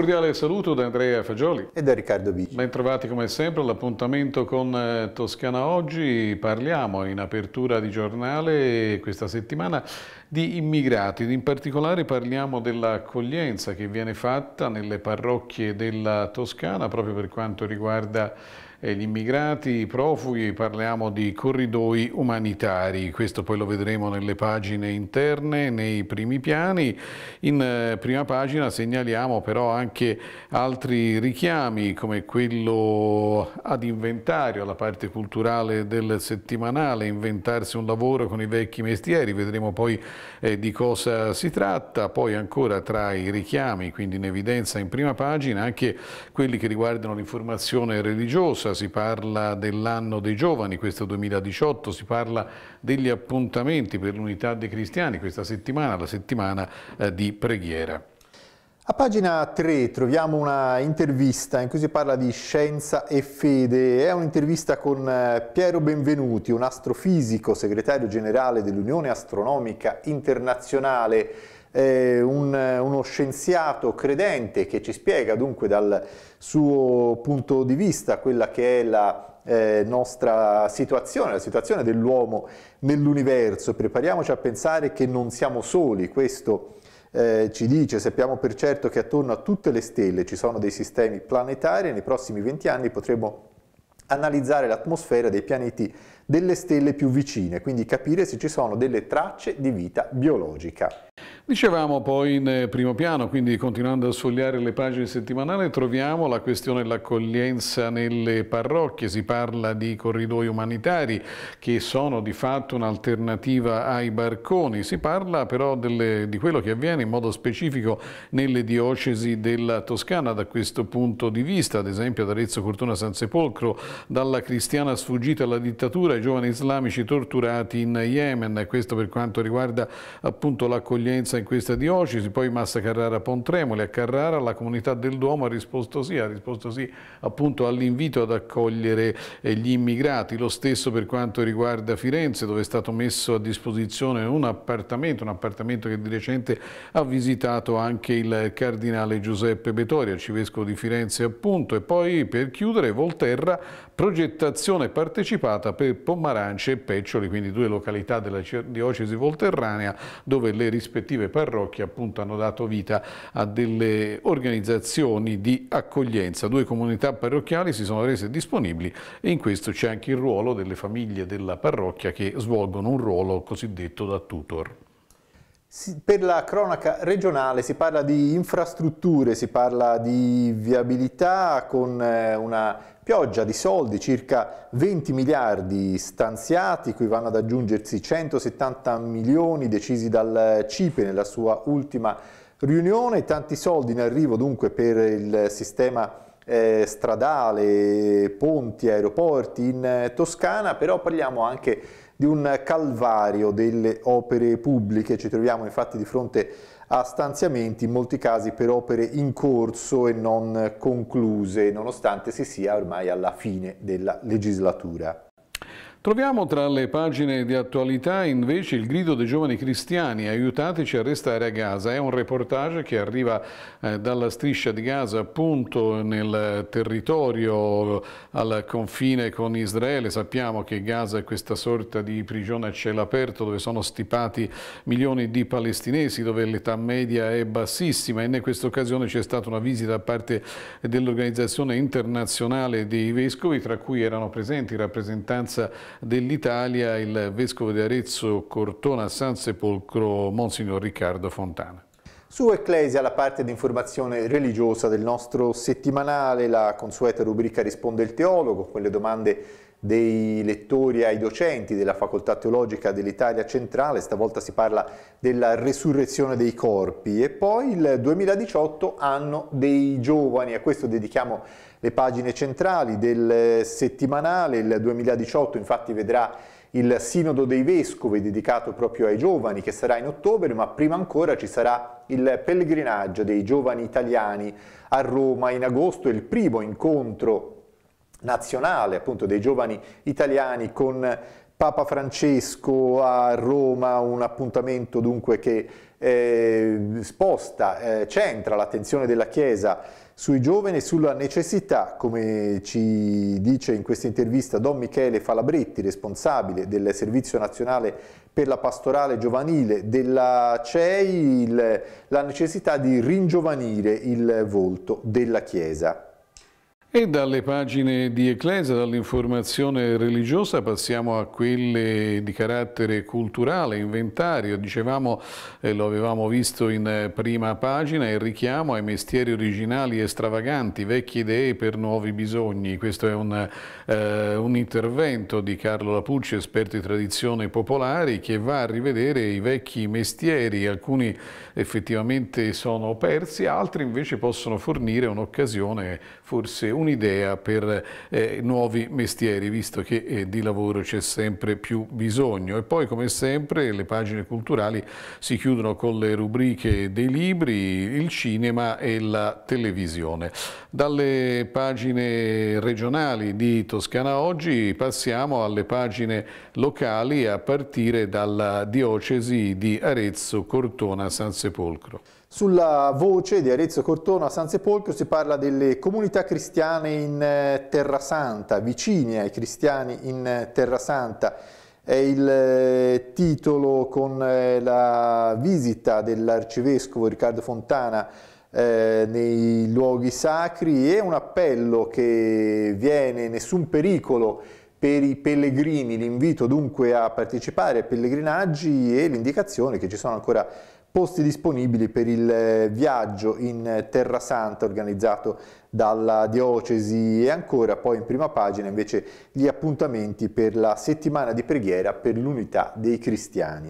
cordiale saluto da Andrea Fagioli e da Riccardo Bici. Ben trovati come sempre all'appuntamento con eh, Toscana Oggi. Parliamo in apertura di giornale questa settimana di immigrati, in particolare parliamo dell'accoglienza che viene fatta nelle parrocchie della Toscana proprio per quanto riguarda eh, gli immigrati, i profughi, parliamo di corridoi umanitari, questo poi lo vedremo nelle pagine interne, nei primi piani. In eh, prima pagina segnaliamo però anche altri richiami come quello ad inventario, alla parte culturale del settimanale, inventarsi un lavoro con i vecchi mestieri, vedremo poi eh, di cosa si tratta, poi ancora tra i richiami, quindi in evidenza in prima pagina anche quelli che riguardano l'informazione religiosa, si parla dell'anno dei giovani, questo 2018, si parla degli appuntamenti per l'unità dei cristiani, questa settimana, la settimana eh, di preghiera. A pagina 3 troviamo una intervista in cui si parla di scienza e fede. È un'intervista con eh, Piero Benvenuti, un astrofisico, segretario generale dell'Unione Astronomica Internazionale, eh, un, uno scienziato credente che ci spiega dunque dal suo punto di vista quella che è la eh, nostra situazione, la situazione dell'uomo nell'universo. Prepariamoci a pensare che non siamo soli, questo eh, ci dice, sappiamo per certo che attorno a tutte le stelle ci sono dei sistemi planetari e nei prossimi 20 anni potremo analizzare l'atmosfera dei pianeti delle stelle più vicine, quindi capire se ci sono delle tracce di vita biologica. Dicevamo poi in eh, primo piano, quindi continuando a sfogliare le pagine settimanali, troviamo la questione dell'accoglienza nelle parrocchie, si parla di corridoi umanitari che sono di fatto un'alternativa ai barconi, si parla però delle, di quello che avviene in modo specifico nelle diocesi della Toscana da questo punto di vista, ad esempio ad Arezzo, Cortona, San Sepolcro, dalla cristiana sfuggita alla dittatura giovani islamici torturati in Yemen, questo per quanto riguarda appunto l'accoglienza in questa diocesi, poi Massa Carrara Pontremoli, a Carrara la comunità del Duomo ha risposto sì, ha risposto sì appunto all'invito ad accogliere eh, gli immigrati, lo stesso per quanto riguarda Firenze dove è stato messo a disposizione un appartamento, un appartamento che di recente ha visitato anche il cardinale Giuseppe Betoria, arcivescovo di Firenze appunto e poi per chiudere Volterra progettazione partecipata per Pommarance e Peccioli, quindi due località della diocesi volterranea dove le rispettive parrocchie appunto hanno dato vita a delle organizzazioni di accoglienza. Due comunità parrocchiali si sono rese disponibili e in questo c'è anche il ruolo delle famiglie della parrocchia che svolgono un ruolo cosiddetto da tutor. Per la cronaca regionale si parla di infrastrutture, si parla di viabilità con eh, una pioggia di soldi, circa 20 miliardi stanziati, qui vanno ad aggiungersi 170 milioni decisi dal CIPE nella sua ultima riunione, tanti soldi in arrivo dunque per il sistema eh, stradale, ponti, aeroporti in eh, Toscana, però parliamo anche di un calvario delle opere pubbliche, ci troviamo infatti di fronte a stanziamenti in molti casi per opere in corso e non concluse, nonostante si sia ormai alla fine della legislatura. Troviamo tra le pagine di attualità invece il grido dei giovani cristiani, aiutateci a restare a Gaza. È un reportage che arriva eh, dalla striscia di Gaza appunto nel territorio al confine con Israele. Sappiamo che Gaza è questa sorta di prigione a cielo aperto dove sono stipati milioni di palestinesi, dove l'età media è bassissima e in questa occasione c'è stata una visita da parte dell'Organizzazione Internazionale dei Vescovi tra cui erano presenti in rappresentanza dell'Italia il Vescovo di Arezzo Cortona San Sepolcro, Monsignor Riccardo Fontana. Su Ecclesia, la parte di informazione religiosa del nostro settimanale, la consueta rubrica Risponde il Teologo, con le domande dei lettori ai docenti della Facoltà Teologica dell'Italia Centrale, stavolta si parla della resurrezione dei corpi e poi il 2018 anno dei giovani, a questo dedichiamo le pagine centrali del settimanale, il 2018 infatti vedrà il Sinodo dei Vescovi dedicato proprio ai giovani che sarà in ottobre, ma prima ancora ci sarà il pellegrinaggio dei giovani italiani a Roma in agosto, il primo incontro nazionale appunto dei giovani italiani con Papa Francesco a Roma, un appuntamento dunque che eh, sposta, eh, centra l'attenzione della Chiesa sui giovani e sulla necessità, come ci dice in questa intervista Don Michele Falabretti, responsabile del Servizio Nazionale per la Pastorale Giovanile della CEI, il, la necessità di ringiovanire il volto della Chiesa. E dalle pagine di Ecclesia, dall'informazione religiosa, passiamo a quelle di carattere culturale, inventario. Dicevamo, eh, lo avevamo visto in eh, prima pagina, il richiamo ai mestieri originali e stravaganti, vecchie idee per nuovi bisogni. Questo è un, eh, un intervento di Carlo Lapucci, esperto di tradizione popolari, che va a rivedere i vecchi mestieri. Alcuni effettivamente sono persi, altri invece possono fornire un'occasione forse unica un'idea per eh, nuovi mestieri, visto che eh, di lavoro c'è sempre più bisogno. E poi, come sempre, le pagine culturali si chiudono con le rubriche dei libri, il cinema e la televisione. Dalle pagine regionali di Toscana Oggi passiamo alle pagine locali a partire dalla diocesi di Arezzo, Cortona, San Sepolcro. Sulla voce di Arezzo Cortona a San Sepolcro si parla delle comunità cristiane in eh, Terra Santa, vicini ai cristiani in eh, Terra Santa. È il eh, titolo con la visita dell'arcivescovo Riccardo Fontana nei luoghi sacri e un appello che viene nessun pericolo per i pellegrini, l'invito dunque a partecipare ai pellegrinaggi e l'indicazione che ci sono ancora posti disponibili per il eh, viaggio in eh, Terra Santa organizzato dalla diocesi e ancora poi in prima pagina invece gli appuntamenti per la settimana di preghiera per l'unità dei cristiani.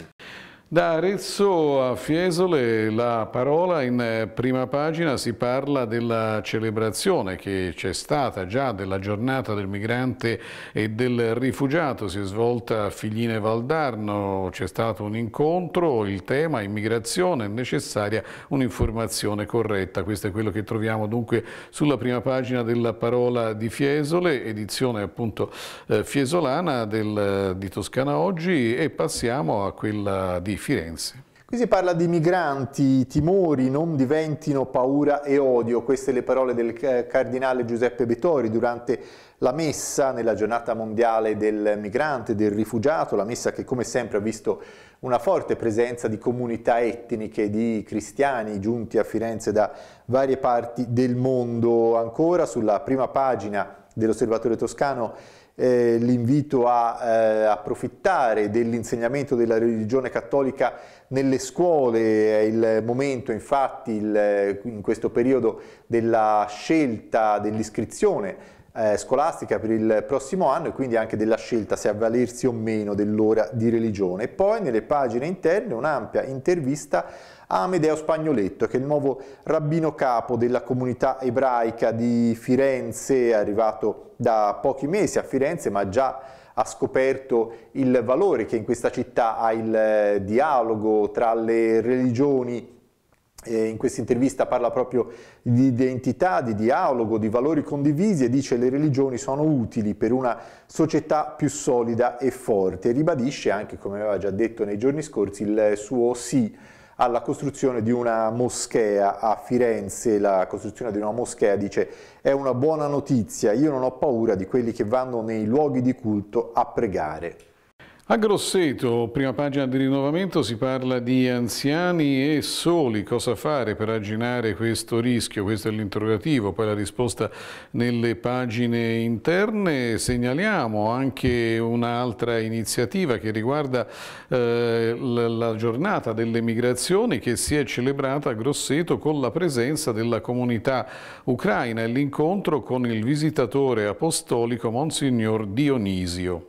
Da Arezzo a Fiesole la parola in eh, prima pagina si parla della celebrazione che c'è stata già della giornata del migrante e del rifugiato, si è svolta a Figline Valdarno, c'è stato un incontro, il tema immigrazione, è necessaria un'informazione corretta, questo è quello che troviamo dunque sulla prima pagina della parola di Fiesole, edizione appunto eh, fiesolana del, di Toscana Oggi e passiamo a quella di Firenze. Qui si parla di migranti, timori, non diventino paura e odio. Queste le parole del eh, cardinale Giuseppe Betori durante la messa nella giornata mondiale del migrante, del rifugiato, la messa che come sempre ha visto una forte presenza di comunità etniche, di cristiani giunti a Firenze da varie parti del mondo. Ancora sulla prima pagina dell'Osservatore Toscano eh, l'invito a eh, approfittare dell'insegnamento della religione cattolica nelle scuole, è il momento infatti il, in questo periodo della scelta dell'iscrizione eh, scolastica per il prossimo anno e quindi anche della scelta se avvalersi o meno dell'ora di religione. E poi nelle pagine interne un'ampia intervista Amedeo Spagnoletto, che è il nuovo rabbino capo della comunità ebraica di Firenze, arrivato da pochi mesi a Firenze, ma già ha scoperto il valore che in questa città ha il eh, dialogo tra le religioni in questa intervista parla proprio di identità, di dialogo, di valori condivisi e dice che le religioni sono utili per una società più solida e forte. Ribadisce anche, come aveva già detto nei giorni scorsi, il suo sì alla costruzione di una moschea a Firenze, la costruzione di una moschea dice è una buona notizia, io non ho paura di quelli che vanno nei luoghi di culto a pregare. A Grosseto, prima pagina di rinnovamento, si parla di anziani e soli. Cosa fare per arginare questo rischio? Questo è l'interrogativo, poi la risposta nelle pagine interne. Segnaliamo anche un'altra iniziativa che riguarda eh, la giornata delle migrazioni che si è celebrata a Grosseto con la presenza della comunità ucraina e l'incontro con il visitatore apostolico Monsignor Dionisio.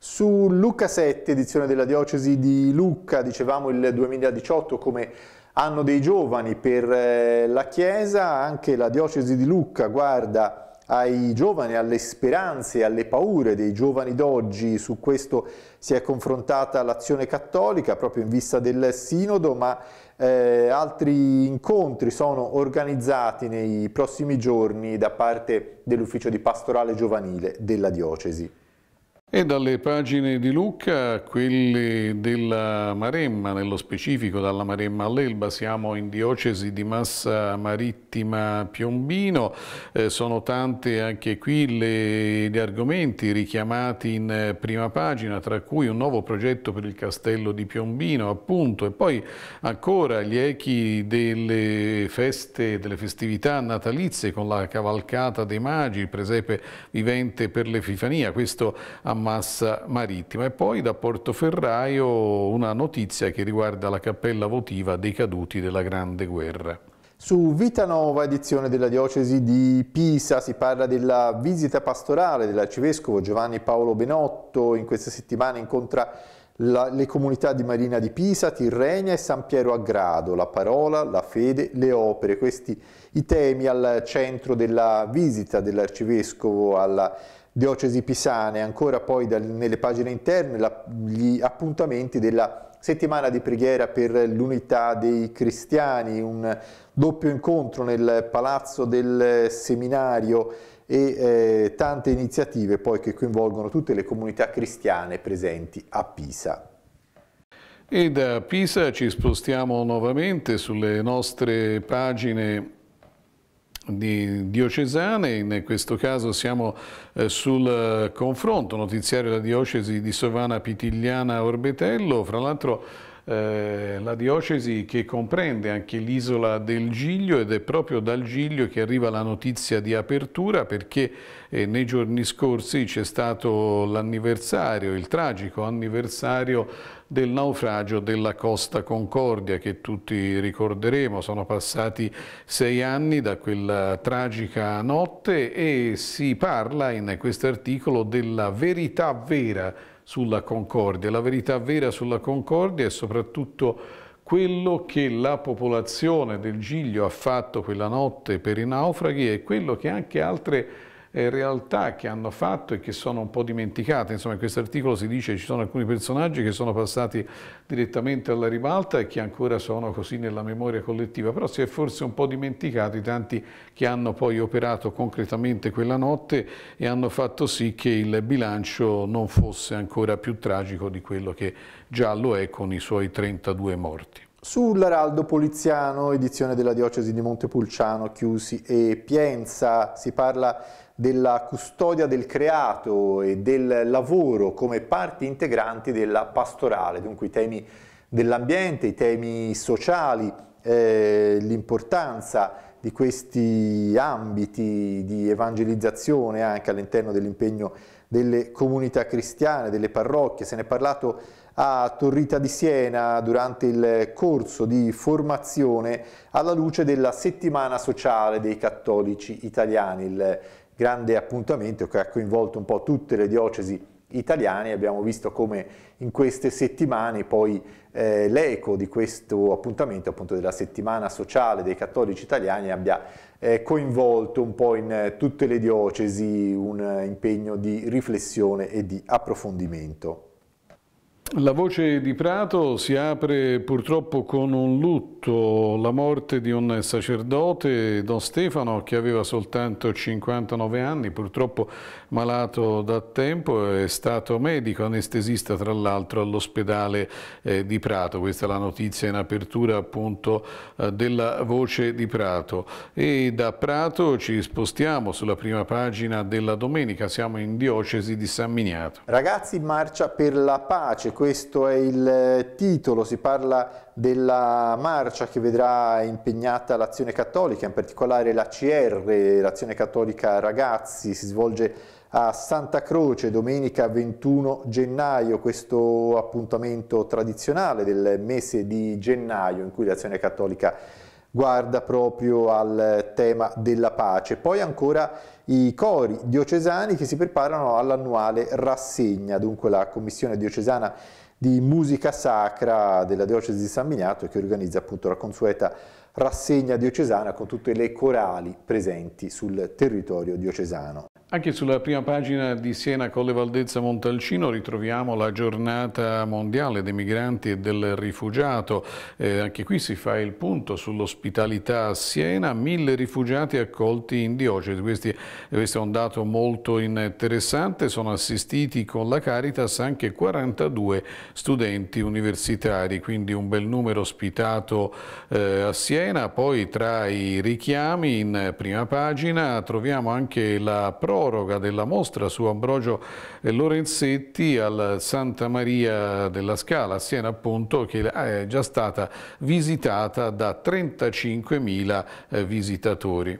Su Lucca 7, edizione della diocesi di Lucca, dicevamo il 2018 come anno dei giovani per eh, la Chiesa, anche la diocesi di Lucca guarda ai giovani, alle speranze, alle paure dei giovani d'oggi. Su questo si è confrontata l'azione cattolica proprio in vista del sinodo, ma eh, altri incontri sono organizzati nei prossimi giorni da parte dell'ufficio di pastorale giovanile della diocesi. E dalle pagine di Lucca, quelle della Maremma, nello specifico dalla Maremma all'Elba, siamo in diocesi di Massa Marittima Piombino, eh, sono tante anche qui le, gli argomenti richiamati in eh, prima pagina, tra cui un nuovo progetto per il castello di Piombino, appunto, e poi ancora gli echi delle feste, delle festività natalizie con la cavalcata dei magi, il presepe vivente per l'Efifania, questo a Massa Marittima. E poi da Portoferraio una notizia che riguarda la cappella votiva dei caduti della Grande Guerra. Su Vita Nova, edizione della diocesi di Pisa, si parla della visita pastorale dell'arcivescovo Giovanni Paolo Benotto. In questa settimana incontra la, le comunità di Marina di Pisa, Tirrenia e San Piero a Grado, la parola, la fede, le opere, questi i temi al centro della visita dell'arcivescovo alla diocesi pisane, ancora poi dal, nelle pagine interne la, gli appuntamenti della settimana di preghiera per l'unità dei cristiani, un doppio incontro nel palazzo del seminario e eh, tante iniziative poi che coinvolgono tutte le comunità cristiane presenti a Pisa. E da Pisa ci spostiamo nuovamente sulle nostre pagine diocesane, in questo caso siamo eh, sul eh, confronto notiziario della diocesi di Sovana Pitigliana Orbetello, fra l'altro eh, la diocesi che comprende anche l'isola del Giglio ed è proprio dal Giglio che arriva la notizia di apertura perché eh, nei giorni scorsi c'è stato l'anniversario, il tragico anniversario del naufragio della Costa Concordia che tutti ricorderemo, sono passati sei anni da quella tragica notte e si parla in questo articolo della verità vera sulla concordia. La verità vera sulla concordia è soprattutto quello che la popolazione del Giglio ha fatto quella notte per i naufraghi e quello che anche altre eh, realtà che hanno fatto e che sono un po' dimenticate. Insomma, in questo articolo si dice che ci sono alcuni personaggi che sono passati direttamente alla ribalta e che ancora sono così nella memoria collettiva, però si è forse un po' dimenticati tanti che hanno poi operato concretamente quella notte e hanno fatto sì che il bilancio non fosse ancora più tragico di quello che già lo è con i suoi 32 morti. Sull'Araldo Poliziano, edizione della diocesi di Montepulciano, Chiusi e Pienza, si parla della custodia del creato e del lavoro come parti integranti della pastorale, dunque i temi dell'ambiente, i temi sociali, eh, l'importanza di questi ambiti di evangelizzazione anche all'interno dell'impegno delle comunità cristiane, delle parrocchie, se ne è parlato a Torrita di Siena durante il corso di formazione alla luce della settimana sociale dei cattolici italiani, il grande appuntamento che ha coinvolto un po' tutte le diocesi italiane. Abbiamo visto come in queste settimane poi eh, l'eco di questo appuntamento, appunto della settimana sociale dei cattolici italiani, abbia eh, coinvolto un po' in tutte le diocesi un impegno di riflessione e di approfondimento. La voce di Prato si apre purtroppo con un lutto, la morte di un sacerdote, Don Stefano, che aveva soltanto 59 anni, purtroppo malato da tempo, è stato medico, anestesista tra l'altro all'ospedale eh, di Prato. Questa è la notizia in apertura appunto eh, della voce di Prato. E da Prato ci spostiamo sulla prima pagina della domenica, siamo in diocesi di San Miniato. Ragazzi, marcia per la pace questo è il eh, titolo, si parla della marcia che vedrà impegnata l'Azione Cattolica, in particolare la CR, l'Azione Cattolica Ragazzi, si svolge a Santa Croce domenica 21 gennaio, questo appuntamento tradizionale del mese di gennaio in cui l'Azione Cattolica guarda proprio al tema della pace. Poi ancora i cori diocesani che si preparano all'annuale rassegna, dunque la commissione diocesana di musica sacra della diocesi di San Miniato che organizza appunto la consueta rassegna diocesana con tutte le corali presenti sul territorio diocesano. Anche sulla prima pagina di Siena Colle Valdezza Montalcino ritroviamo la giornata mondiale dei migranti e del rifugiato. Eh, anche qui si fa il punto sull'ospitalità a Siena, mille rifugiati accolti in Diocesi. Questi, questo è un dato molto interessante. Sono assistiti con la Caritas anche 42 studenti universitari, quindi un bel numero ospitato eh, a Siena. Poi tra i richiami in prima pagina troviamo anche la prova proroga della mostra su Ambrogio Lorenzetti al Santa Maria della Scala, a Siena appunto, che è già stata visitata da 35.000 eh, visitatori.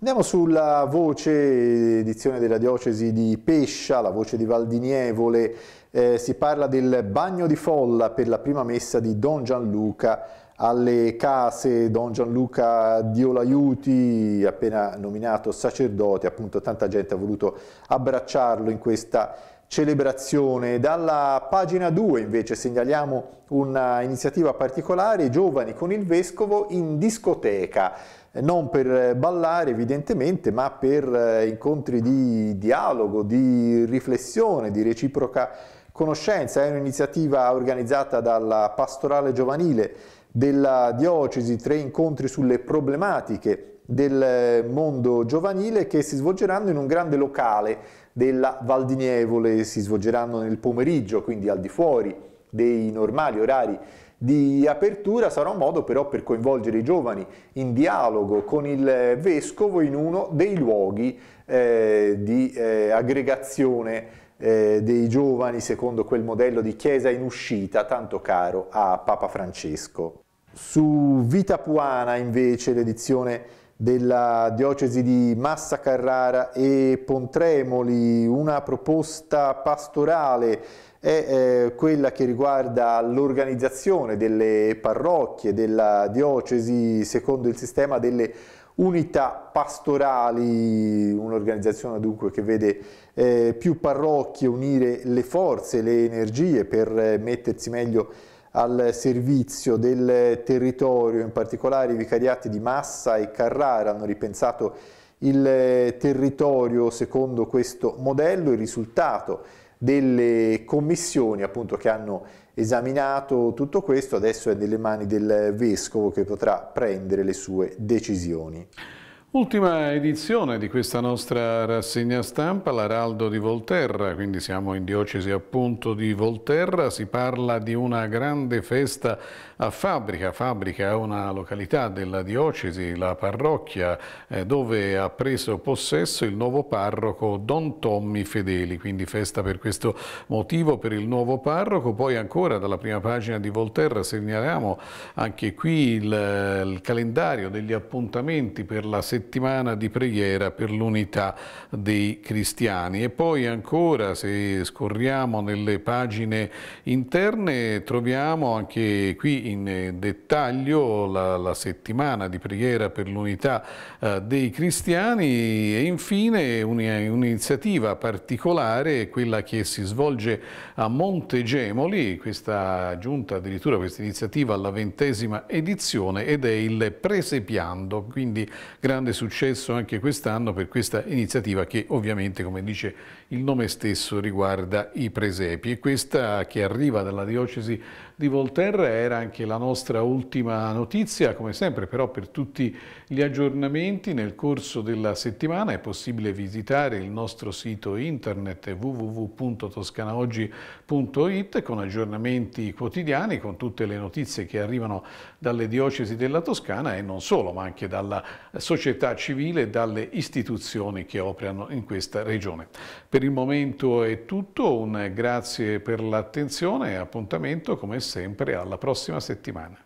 Andiamo sulla voce edizione della diocesi di Pescia, la voce di Valdinievole, eh, si parla del bagno di folla per la prima messa di Don Gianluca alle case Don Gianluca Dio l'aiuti, appena nominato sacerdote, appunto tanta gente ha voluto abbracciarlo in questa celebrazione. Dalla pagina 2 invece segnaliamo un'iniziativa particolare, i giovani con il vescovo in discoteca, non per ballare evidentemente, ma per eh, incontri di dialogo, di riflessione, di reciproca conoscenza. È un'iniziativa organizzata dalla Pastorale Giovanile della diocesi, tre incontri sulle problematiche del eh, mondo giovanile che si svolgeranno in un grande locale della Valdinievole, si svolgeranno nel pomeriggio, quindi al di fuori dei normali orari di apertura, sarà un modo però per coinvolgere i giovani in dialogo con il eh, vescovo in uno dei luoghi eh, di eh, aggregazione eh, dei giovani secondo quel modello di chiesa in uscita tanto caro a Papa Francesco. Su Vita Puana invece l'edizione della diocesi di Massa Carrara e Pontremoli, una proposta pastorale è eh, quella che riguarda l'organizzazione delle parrocchie della diocesi secondo il sistema delle unità pastorali, un'organizzazione dunque che vede eh, più parrocchie unire le forze, le energie per eh, mettersi meglio in al servizio del territorio, in particolare i vicariati di Massa e Carrara hanno ripensato il territorio secondo questo modello, il risultato delle commissioni appunto, che hanno esaminato tutto questo adesso è nelle mani del Vescovo che potrà prendere le sue decisioni. Ultima edizione di questa nostra rassegna stampa, l'Araldo di Volterra, quindi siamo in diocesi appunto di Volterra, si parla di una grande festa a Fabbrica. Fabrica è una località della diocesi, la parrocchia eh, dove ha preso possesso il nuovo parroco Don Tommy Fedeli, quindi festa per questo motivo per il nuovo parroco. Poi ancora dalla prima pagina di Volterra segnaliamo anche qui il, eh, il calendario degli appuntamenti per la settimana di preghiera per l'unità dei cristiani. E poi ancora se scorriamo nelle pagine interne troviamo anche qui in eh, dettaglio la, la settimana di preghiera per l'unità eh, dei cristiani e infine un'iniziativa un particolare, quella che si svolge a Montegemoli, questa giunta addirittura questa iniziativa alla ventesima edizione ed è il Presepiando, quindi grande successo anche quest'anno per questa iniziativa che ovviamente come dice il nome stesso riguarda i presepi e questa che arriva dalla diocesi di Voltaire era anche la nostra ultima notizia, come sempre però per tutti gli aggiornamenti nel corso della settimana è possibile visitare il nostro sito internet www.toscanaoggi.com www.diocesi.it con aggiornamenti quotidiani, con tutte le notizie che arrivano dalle diocesi della Toscana e non solo, ma anche dalla società civile e dalle istituzioni che operano in questa regione. Per il momento è tutto, un grazie per l'attenzione e appuntamento come sempre alla prossima settimana.